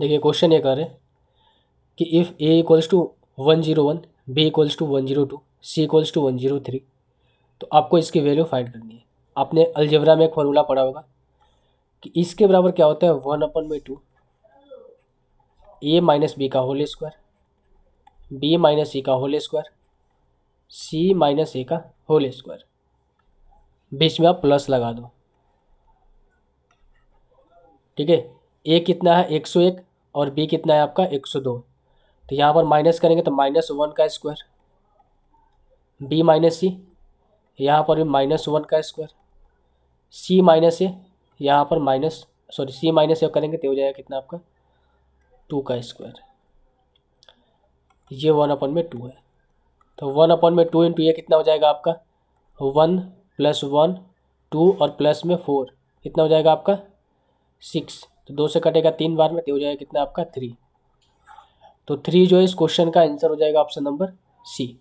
देखिए क्वेश्चन ये कर रहे हैं कि if A equals to one zero one B equals to one zero two C equals to one zero three तो आपको इसकी वैल्यू फाइंड करनी है आपने अलजेबरा में एक फॉर्मूला पढ़ा होगा कि इसके बराबर क्या होता है one upon by two A minus B का whole square B minus C का whole square C minus A का होल स्क्वायर बीच में आप प्लस लगा दो ठीक है ए कितना है एक सौ एक और बी कितना है आपका एक सौ दो तो यहाँ पर माइनस करेंगे तो माइनस वन का स्क्वायर बी माइनस सी यहाँ पर भी माइनस वन का स्क्वायर सी माइनस ए यहाँ पर minus sorry C minus A करेंगे तो हो जाएगा कितना आपका टू का स्क्वायर ये वन अपन में टू है तो वन अपन में टू इंटू ये कितना हो जाएगा आपका वन प्लस वन टू और प्लस में फोर कितना हो जाएगा आपका सिक्स तो दो से कटेगा तीन बार में तो हो जाएगा कितना आपका थ्री तो थ्री जो है इस क्वेश्चन का आंसर हो जाएगा ऑप्शन नंबर सी